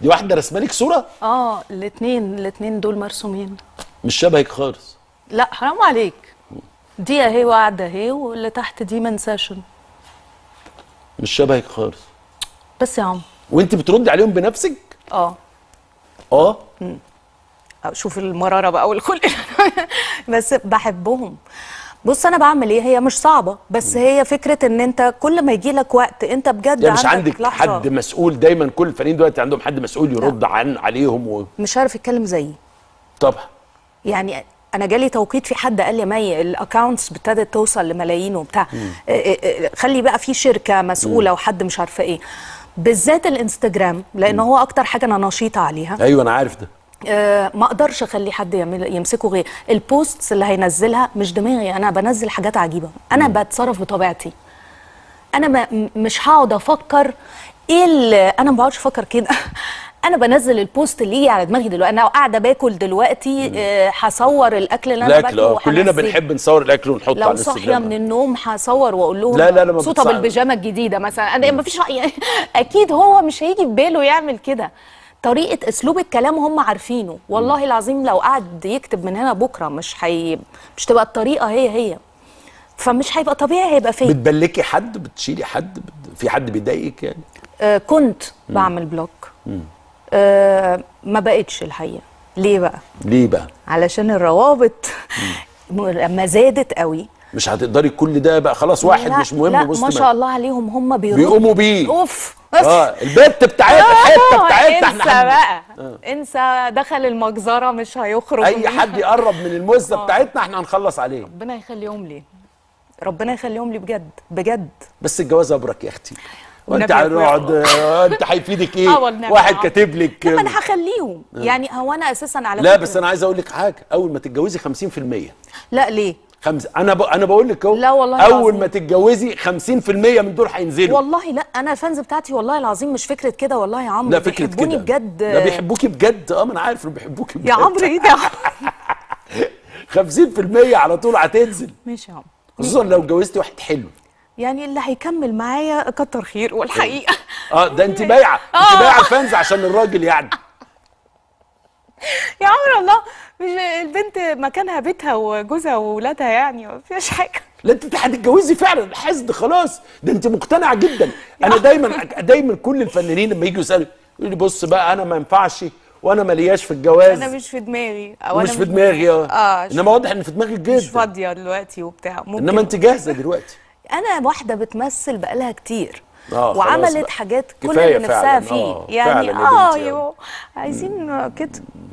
دي واحده رسمه لك صوره اه الاثنين الاثنين دول مرسومين مش شبهك خالص لا حرام عليك دي اهي وقاعده اهي واللي تحت دي منساشن مش شبهك خالص بس يا عم وانت بتردي عليهم بنفسك اه اه شوف المراره بقى والكل بس بحبهم بص انا بعمل ايه هي مش صعبه بس هي فكره ان انت كل ما يجي لك وقت انت بجد يعني مش عندك لحظة. حد مسؤول دايما كل الفنانين دلوقتي عندهم حد مسؤول يرد لا. عن عليهم و... مش عارف اتكلم زيي طبعا يعني انا جالي توقيت في حد قال لي مي الاكونتس ابتدت توصل لملايين وبتاع آه، آه، آه، خلي بقى في شركه مسؤوله وحد مش عارفه ايه بالذات الانستجرام لان هو اكتر حاجه انا نشيطه عليها ايوه انا عارف ده آه، ما اقدرش اخلي حد يمسكه غير البوستس اللي هينزلها مش دماغي انا بنزل حاجات عجيبه انا بتصرف بطبيعتي انا ما مش هقعد افكر ايه اللي انا ما بقعدش افكر كده انا بنزل البوست اللي يجي على دماغي دلوقتي انا قاعده باكل دلوقتي آه، هصور الاكل اللي انا باكله آه. كلنا بنحب نصور الاكل ونحطه على الانستغرام لو صاحيه من النوم هصور واقول لهم لا لا لا صوت بالبيجامه الجديده مثلا انا ما فيش اكيد هو مش هيجي في باله يعمل كده طريقه اسلوب الكلام هم عارفينه والله العظيم لو قعد يكتب من هنا بكره مش هي مش تبقى الطريقه هي هي فمش هيبقى طبيعي هيبقى فين بتبلكي حد بتشيلي حد في حد بيضايقك يعني آه كنت م. بعمل بلوك آه ما بقتش الحقيقه ليه بقى ليه بقى علشان الروابط لما زادت قوي مش هتقدري كل ده بقى خلاص واحد لا مش مهم لا ما شاء الله عليهم هم بيقوموا بيه اوف اه البت بتاعتنا الحته آه، آه، بتاعتنا احنا انسى بقى آه. انسى دخل المجزره مش هيخرج اي حد يقرب من المزه آه. بتاعتنا احنا هنخلص عليه ربنا يخليهم لي ربنا يخليهم لي بجد بجد بس الجواز ابرك يا اختي وانت هنقعد انت هيفيدك ايه؟ واحد كاتب لك ما انا هخليهم يعني هو انا اساسا على لا بس انا عايز اقول لك حاجه اول ما تتجوزي 50% لا ليه؟ خمس انا ب... انا بقول لك اهو لا والله اول العظيم. ما تتجوزي 50% من دول هينزلوا والله لا انا الفانز بتاعتي والله العظيم مش فكره كده والله يا عمرو لا فكره كده بيحبوني بجد لا بيحبوكي بجد اه ما انا عارف بيحبوكي بجد يا عمرو ايه ده 50% على طول هتنزل ماشي يا عمرو خصوصا لو اتجوزتي واحد حلو يعني اللي هيكمل معايا كتر خير والحقيقه اه ده انت بايعه انت آه. بايعه الفانز عشان الراجل يعني يا عمرو الله مش البنت مكانها بيتها وجوزها واولادها يعني ما فيهاش حاجه لا انت هتتجوزي فعلا حسد خلاص ده انت مقتنعه جدا انا دايما دايما كل الفنانين لما يجوا يسالوا يقول لي بص بقى انا ما ينفعش وانا مالياش في الجواز انا مش في دماغي او مش في دماغي اه, آه انما واضح ان في دماغك جدا مش فاضيه دلوقتي وبتاع ممكن انما انت جاهزه دلوقتي انا واحده بتمثل بقالها كتير آه وعملت حاجات كل اللي نفسها فيه آه يعني اه أيوه. عايزين كده